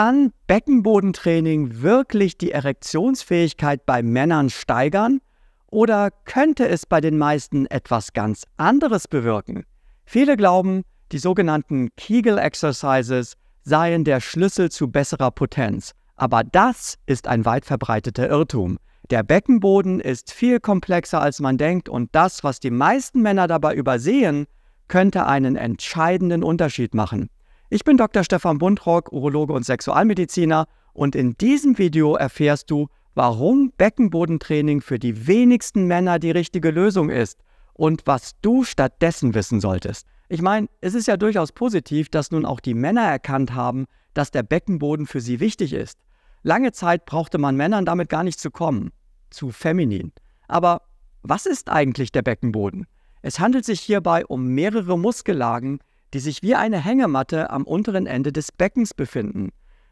Kann Beckenbodentraining wirklich die Erektionsfähigkeit bei Männern steigern? Oder könnte es bei den meisten etwas ganz anderes bewirken? Viele glauben, die sogenannten Kegel-Exercises seien der Schlüssel zu besserer Potenz. Aber das ist ein weit verbreiteter Irrtum. Der Beckenboden ist viel komplexer, als man denkt, und das, was die meisten Männer dabei übersehen, könnte einen entscheidenden Unterschied machen. Ich bin Dr. Stefan Buntrock, Urologe und Sexualmediziner und in diesem Video erfährst du, warum Beckenbodentraining für die wenigsten Männer die richtige Lösung ist und was du stattdessen wissen solltest. Ich meine, es ist ja durchaus positiv, dass nun auch die Männer erkannt haben, dass der Beckenboden für sie wichtig ist. Lange Zeit brauchte man Männern damit gar nicht zu kommen. Zu feminin. Aber was ist eigentlich der Beckenboden? Es handelt sich hierbei um mehrere Muskellagen, die sich wie eine Hängematte am unteren Ende des Beckens befinden.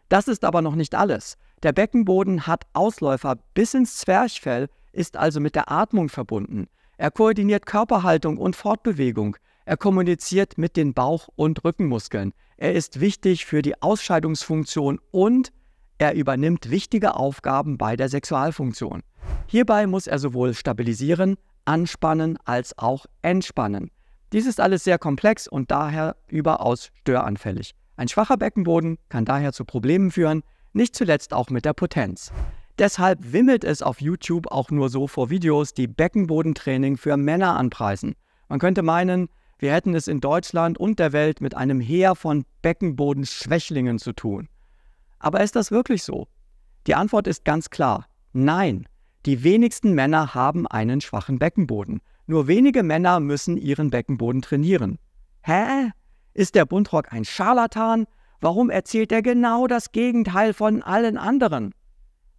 Das ist aber noch nicht alles. Der Beckenboden hat Ausläufer bis ins Zwerchfell, ist also mit der Atmung verbunden. Er koordiniert Körperhaltung und Fortbewegung. Er kommuniziert mit den Bauch- und Rückenmuskeln. Er ist wichtig für die Ausscheidungsfunktion und er übernimmt wichtige Aufgaben bei der Sexualfunktion. Hierbei muss er sowohl stabilisieren, anspannen als auch entspannen. Dies ist alles sehr komplex und daher überaus störanfällig. Ein schwacher Beckenboden kann daher zu Problemen führen, nicht zuletzt auch mit der Potenz. Deshalb wimmelt es auf YouTube auch nur so vor Videos, die Beckenbodentraining für Männer anpreisen. Man könnte meinen, wir hätten es in Deutschland und der Welt mit einem Heer von Beckenbodenschwächlingen zu tun. Aber ist das wirklich so? Die Antwort ist ganz klar. Nein, die wenigsten Männer haben einen schwachen Beckenboden. Nur wenige Männer müssen ihren Beckenboden trainieren. Hä? Ist der Buntrock ein Scharlatan? Warum erzählt er genau das Gegenteil von allen anderen?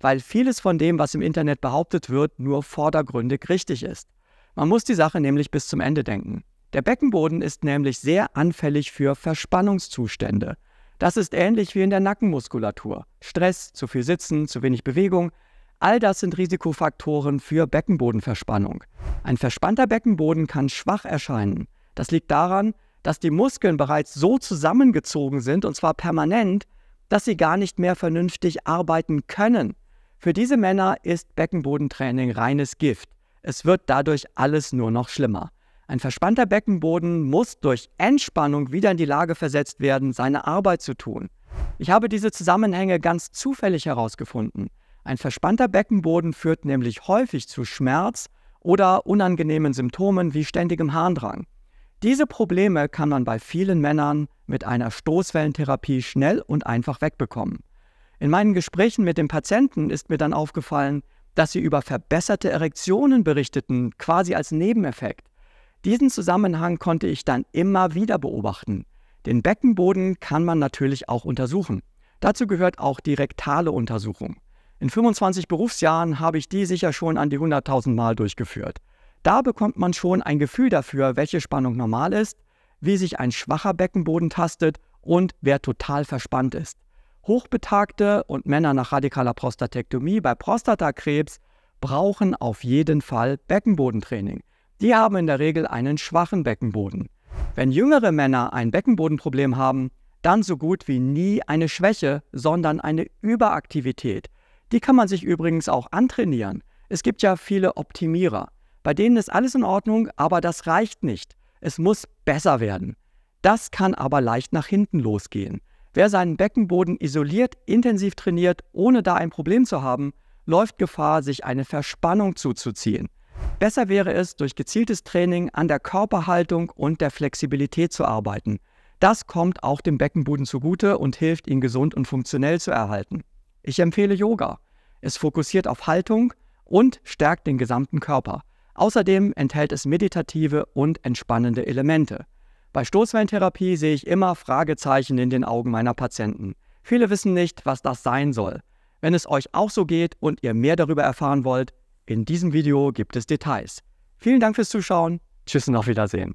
Weil vieles von dem, was im Internet behauptet wird, nur vordergründig richtig ist. Man muss die Sache nämlich bis zum Ende denken. Der Beckenboden ist nämlich sehr anfällig für Verspannungszustände. Das ist ähnlich wie in der Nackenmuskulatur. Stress, zu viel Sitzen, zu wenig Bewegung, All das sind Risikofaktoren für Beckenbodenverspannung. Ein verspannter Beckenboden kann schwach erscheinen. Das liegt daran, dass die Muskeln bereits so zusammengezogen sind, und zwar permanent, dass sie gar nicht mehr vernünftig arbeiten können. Für diese Männer ist Beckenbodentraining reines Gift. Es wird dadurch alles nur noch schlimmer. Ein verspannter Beckenboden muss durch Entspannung wieder in die Lage versetzt werden, seine Arbeit zu tun. Ich habe diese Zusammenhänge ganz zufällig herausgefunden. Ein verspannter Beckenboden führt nämlich häufig zu Schmerz oder unangenehmen Symptomen wie ständigem Harndrang. Diese Probleme kann man bei vielen Männern mit einer Stoßwellentherapie schnell und einfach wegbekommen. In meinen Gesprächen mit den Patienten ist mir dann aufgefallen, dass sie über verbesserte Erektionen berichteten, quasi als Nebeneffekt. Diesen Zusammenhang konnte ich dann immer wieder beobachten. Den Beckenboden kann man natürlich auch untersuchen. Dazu gehört auch die rektale Untersuchung. In 25 Berufsjahren habe ich die sicher schon an die 100.000 Mal durchgeführt. Da bekommt man schon ein Gefühl dafür, welche Spannung normal ist, wie sich ein schwacher Beckenboden tastet und wer total verspannt ist. Hochbetagte und Männer nach radikaler Prostatektomie bei Prostatakrebs brauchen auf jeden Fall Beckenbodentraining. Die haben in der Regel einen schwachen Beckenboden. Wenn jüngere Männer ein Beckenbodenproblem haben, dann so gut wie nie eine Schwäche, sondern eine Überaktivität. Die kann man sich übrigens auch antrainieren. Es gibt ja viele Optimierer. Bei denen ist alles in Ordnung, aber das reicht nicht. Es muss besser werden. Das kann aber leicht nach hinten losgehen. Wer seinen Beckenboden isoliert, intensiv trainiert, ohne da ein Problem zu haben, läuft Gefahr, sich eine Verspannung zuzuziehen. Besser wäre es, durch gezieltes Training an der Körperhaltung und der Flexibilität zu arbeiten. Das kommt auch dem Beckenboden zugute und hilft, ihn gesund und funktionell zu erhalten. Ich empfehle Yoga. Es fokussiert auf Haltung und stärkt den gesamten Körper. Außerdem enthält es meditative und entspannende Elemente. Bei Stoßwellentherapie sehe ich immer Fragezeichen in den Augen meiner Patienten. Viele wissen nicht, was das sein soll. Wenn es euch auch so geht und ihr mehr darüber erfahren wollt, in diesem Video gibt es Details. Vielen Dank fürs Zuschauen. Tschüss und auf Wiedersehen.